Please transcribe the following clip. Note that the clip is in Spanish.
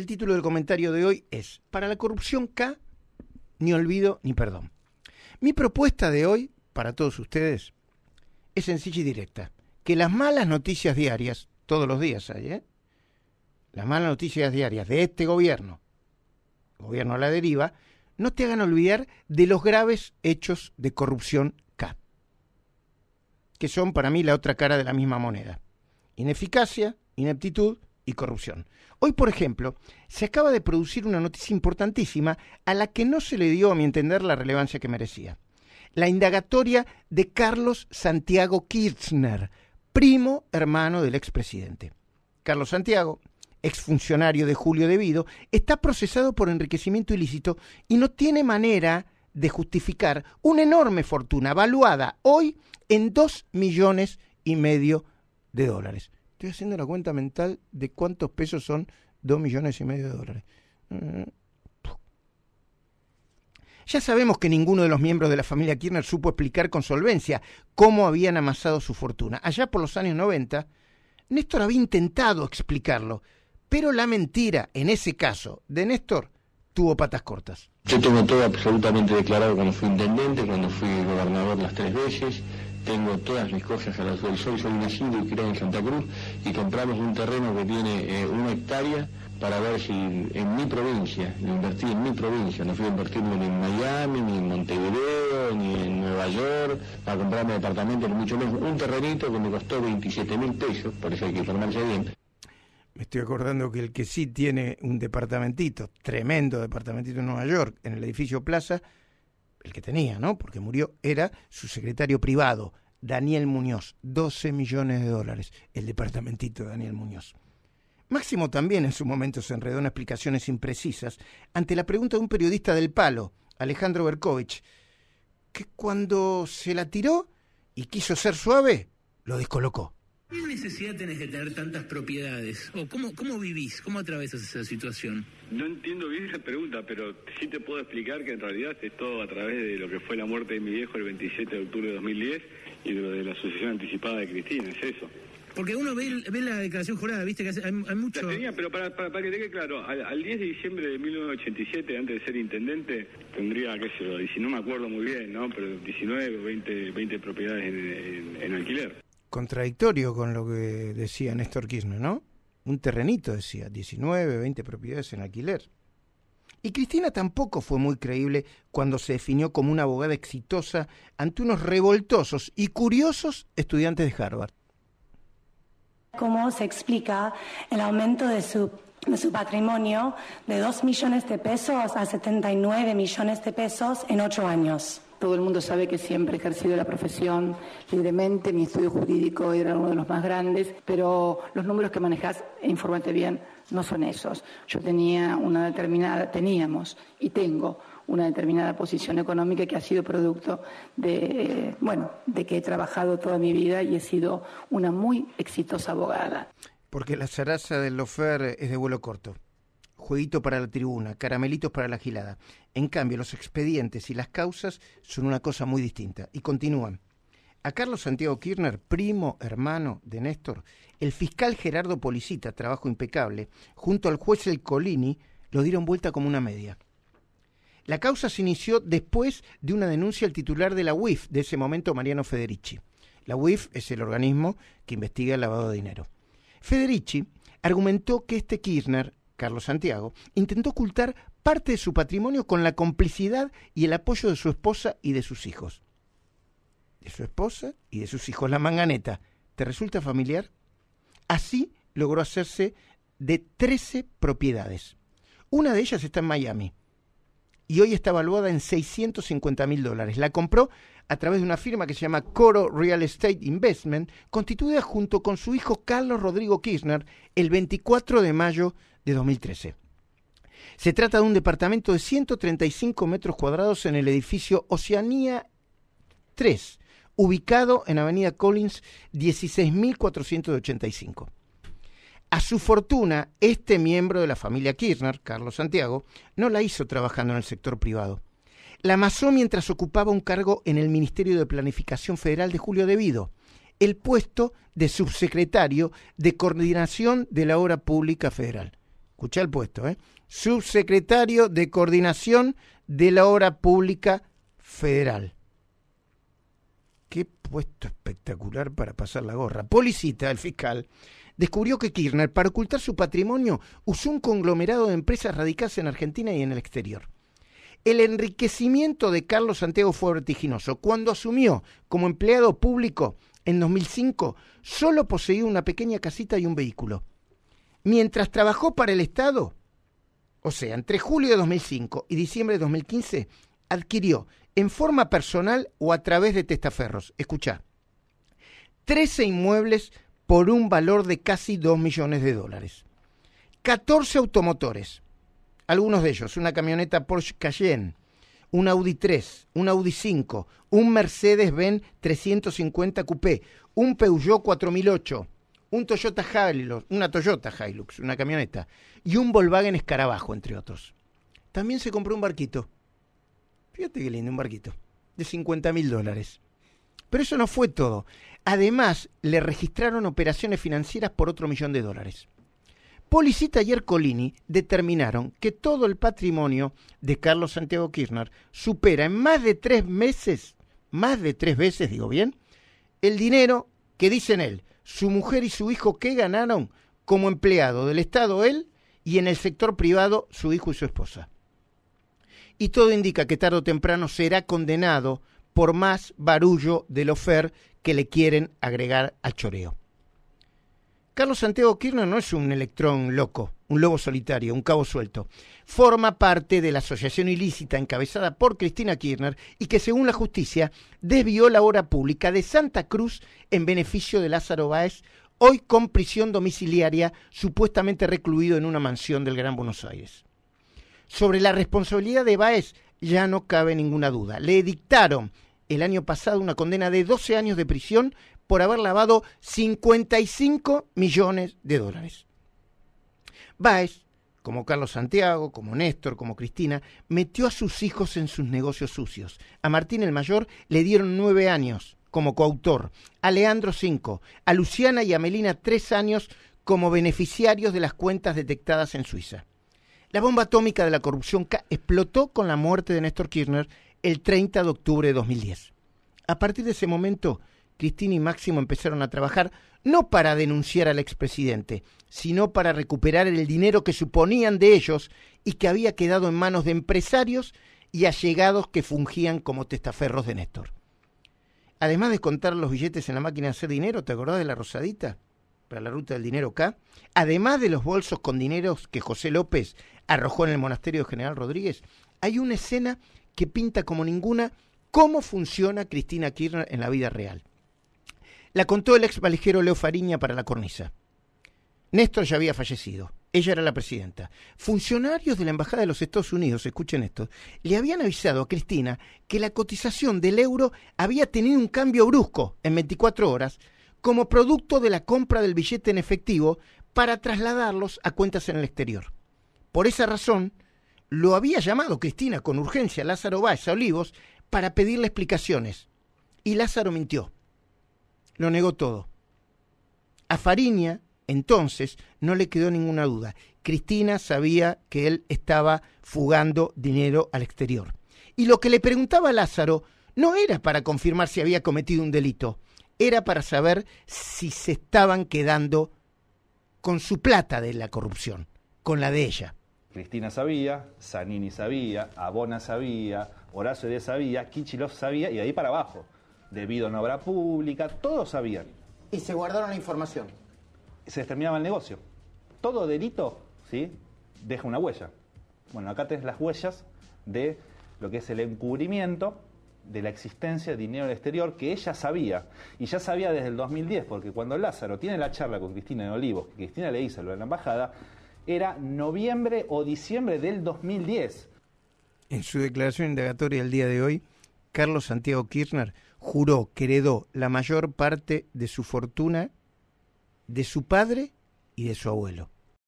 El título del comentario de hoy es, para la corrupción K, ni olvido ni perdón. Mi propuesta de hoy, para todos ustedes, es sencilla y directa. Que las malas noticias diarias, todos los días hay, ¿eh? las malas noticias diarias de este gobierno, gobierno a la deriva, no te hagan olvidar de los graves hechos de corrupción K, que son para mí la otra cara de la misma moneda. Ineficacia, ineptitud corrupción. Hoy, por ejemplo, se acaba de producir una noticia importantísima a la que no se le dio, a mi entender, la relevancia que merecía. La indagatoria de Carlos Santiago Kirchner, primo hermano del expresidente. Carlos Santiago, exfuncionario de Julio Vido, está procesado por enriquecimiento ilícito y no tiene manera de justificar una enorme fortuna valuada hoy en dos millones y medio de dólares. Estoy haciendo la cuenta mental de cuántos pesos son 2 millones y medio de dólares. Eh, ya sabemos que ninguno de los miembros de la familia Kirchner supo explicar con solvencia cómo habían amasado su fortuna. Allá por los años 90, Néstor había intentado explicarlo, pero la mentira, en ese caso, de Néstor tuvo patas cortas. Yo tengo todo absolutamente declarado cuando fui intendente, cuando fui gobernador las tres veces tengo todas mis cosas a la del soy nacido y criado en Santa Cruz y compramos un terreno que tiene eh, una hectárea para ver si en mi provincia, lo invertí en mi provincia, no fui a invertirlo ni en Miami, ni en Montevideo, ni en Nueva York, para comprarme departamento, ni mucho menos, un terrenito que me costó 27 mil pesos, por eso hay que informarse bien. Me estoy acordando que el que sí tiene un departamentito, tremendo departamentito en Nueva York, en el edificio Plaza, el que tenía, ¿no? Porque murió, era su secretario privado, Daniel Muñoz, 12 millones de dólares, el departamentito de Daniel Muñoz. Máximo también en su momento se enredó en explicaciones imprecisas ante la pregunta de un periodista del Palo, Alejandro Berkovich, que cuando se la tiró y quiso ser suave, lo descolocó. ¿Qué necesidad tenés de tener tantas propiedades? ¿O cómo, cómo vivís? ¿Cómo atravesas esa situación? No entiendo bien esa pregunta, pero sí te puedo explicar que en realidad es todo a través de lo que fue la muerte de mi viejo el 27 de octubre de 2010 y de lo de la sucesión anticipada de Cristina, es eso. Porque uno ve, la declaración jurada, viste que hay, mucho... La tenía, pero para, que te quede claro, al, 10 de diciembre de 1987, antes de ser intendente, tendría, qué sé yo, si no me acuerdo muy bien, ¿no? Pero 19 o 20, 20 propiedades en alquiler contradictorio con lo que decía Néstor Kirchner, ¿no? Un terrenito, decía, 19, 20 propiedades en alquiler. Y Cristina tampoco fue muy creíble cuando se definió como una abogada exitosa ante unos revoltosos y curiosos estudiantes de Harvard. ¿Cómo se explica el aumento de su, patrimonio de 2 millones de pesos a 79 millones de pesos en 8 años? Todo el mundo sabe que siempre he ejercido la profesión libremente, mi estudio jurídico era uno de los más grandes, pero los números que manejás, e informate bien, no son esos. Yo tenía una determinada, teníamos y tengo una determinada posición económica que ha sido producto de, bueno, de que he trabajado toda mi vida y he sido una muy exitosa abogada. Porque la zaraza del lofer es de vuelo corto jueguito para la tribuna, caramelitos para la gilada. En cambio, los expedientes y las causas son una cosa muy distinta. Y continúan. A Carlos Santiago Kirchner, primo hermano de Néstor, el fiscal Gerardo Policita, trabajo impecable, junto al juez El Colini, lo dieron vuelta como una media. La causa se inició después de una denuncia al titular de la UIF, de ese momento Mariano Federici. La UIF es el organismo que investiga el lavado de dinero. Federici argumentó que este Kirchner Carlos Santiago, intentó ocultar parte de su patrimonio con la complicidad y el apoyo de su esposa y de sus hijos. De su esposa y de sus hijos, la manganeta. ¿Te resulta familiar? Así logró hacerse de 13 propiedades. Una de ellas está en Miami y hoy está valuada en 650 mil dólares. La compró a través de una firma que se llama Coro Real Estate Investment, constituida junto con su hijo Carlos Rodrigo Kirchner el 24 de mayo de 2013. Se trata de un departamento de 135 metros cuadrados en el edificio Oceanía 3, ubicado en Avenida Collins 16485. A su fortuna, este miembro de la familia Kirchner, Carlos Santiago, no la hizo trabajando en el sector privado. La amasó mientras ocupaba un cargo en el Ministerio de Planificación Federal de Julio Devido, el puesto de subsecretario de Coordinación de la Obra Pública Federal escucha el puesto, ¿eh? subsecretario de Coordinación de la Obra Pública Federal. Qué puesto espectacular para pasar la gorra. Policita, el fiscal, descubrió que Kirchner, para ocultar su patrimonio, usó un conglomerado de empresas radicadas en Argentina y en el exterior. El enriquecimiento de Carlos Santiago fue vertiginoso. Cuando asumió como empleado público en 2005, solo poseía una pequeña casita y un vehículo mientras trabajó para el Estado, o sea, entre julio de 2005 y diciembre de 2015, adquirió en forma personal o a través de testaferros, escucha, 13 inmuebles por un valor de casi 2 millones de dólares, 14 automotores, algunos de ellos, una camioneta Porsche Cayenne, un Audi 3, un Audi 5, un Mercedes-Benz 350 Coupé, un Peugeot 4008, un Toyota Hilux, una Toyota Hilux, una camioneta, y un Volkswagen Escarabajo, entre otros. También se compró un barquito. Fíjate qué lindo, un barquito. De 50 mil dólares. Pero eso no fue todo. Además, le registraron operaciones financieras por otro millón de dólares. Policita y Ercolini determinaron que todo el patrimonio de Carlos Santiago Kirchner supera en más de tres meses, más de tres veces, digo bien, el dinero que dicen él, su mujer y su hijo ¿qué ganaron como empleado del Estado él y en el sector privado su hijo y su esposa. Y todo indica que tarde o temprano será condenado por más barullo del ofer que le quieren agregar al choreo. Carlos Santiago Kirchner no es un electrón loco, un lobo solitario, un cabo suelto. Forma parte de la asociación ilícita encabezada por Cristina Kirchner y que, según la justicia, desvió la obra pública de Santa Cruz en beneficio de Lázaro Báez, hoy con prisión domiciliaria, supuestamente recluido en una mansión del Gran Buenos Aires. Sobre la responsabilidad de Báez ya no cabe ninguna duda. Le dictaron el año pasado una condena de 12 años de prisión por haber lavado 55 millones de dólares. Baez, como Carlos Santiago, como Néstor, como Cristina, metió a sus hijos en sus negocios sucios. A Martín el Mayor le dieron nueve años como coautor, a Leandro cinco, a Luciana y a Melina tres años como beneficiarios de las cuentas detectadas en Suiza. La bomba atómica de la corrupción K explotó con la muerte de Néstor Kirchner el 30 de octubre de 2010. A partir de ese momento, Cristina y Máximo empezaron a trabajar no para denunciar al expresidente, sino para recuperar el dinero que suponían de ellos y que había quedado en manos de empresarios y allegados que fungían como testaferros de Néstor. Además de contar los billetes en la máquina de hacer dinero, ¿te acordás de la rosadita? Para la ruta del dinero acá? Además de los bolsos con dineros que José López arrojó en el monasterio de General Rodríguez, hay una escena que pinta como ninguna cómo funciona Cristina Kirchner en la vida real. La contó el ex valijero Leo Fariña para la cornisa. Néstor ya había fallecido. Ella era la presidenta. Funcionarios de la Embajada de los Estados Unidos, escuchen esto, le habían avisado a Cristina que la cotización del euro había tenido un cambio brusco en 24 horas como producto de la compra del billete en efectivo para trasladarlos a cuentas en el exterior. Por esa razón, lo había llamado Cristina con urgencia a Lázaro Báez a Olivos para pedirle explicaciones. Y Lázaro mintió lo negó todo. A Fariña, entonces, no le quedó ninguna duda. Cristina sabía que él estaba fugando dinero al exterior. Y lo que le preguntaba Lázaro no era para confirmar si había cometido un delito, era para saber si se estaban quedando con su plata de la corrupción, con la de ella. Cristina sabía, Zanini sabía, Abona sabía, Horacio de sabía, Kichilov sabía y ahí para abajo debido a una obra pública, todos sabían. Y se guardaron la información. Se terminaba el negocio. Todo delito, ¿sí? Deja una huella. Bueno, acá tenés las huellas de lo que es el encubrimiento de la existencia de dinero del exterior que ella sabía. Y ya sabía desde el 2010, porque cuando Lázaro tiene la charla con Cristina de Olivos, que Cristina le hizo lo la embajada, era noviembre o diciembre del 2010. En su declaración indagatoria el día de hoy, Carlos Santiago Kirchner juró que heredó la mayor parte de su fortuna de su padre y de su abuelo.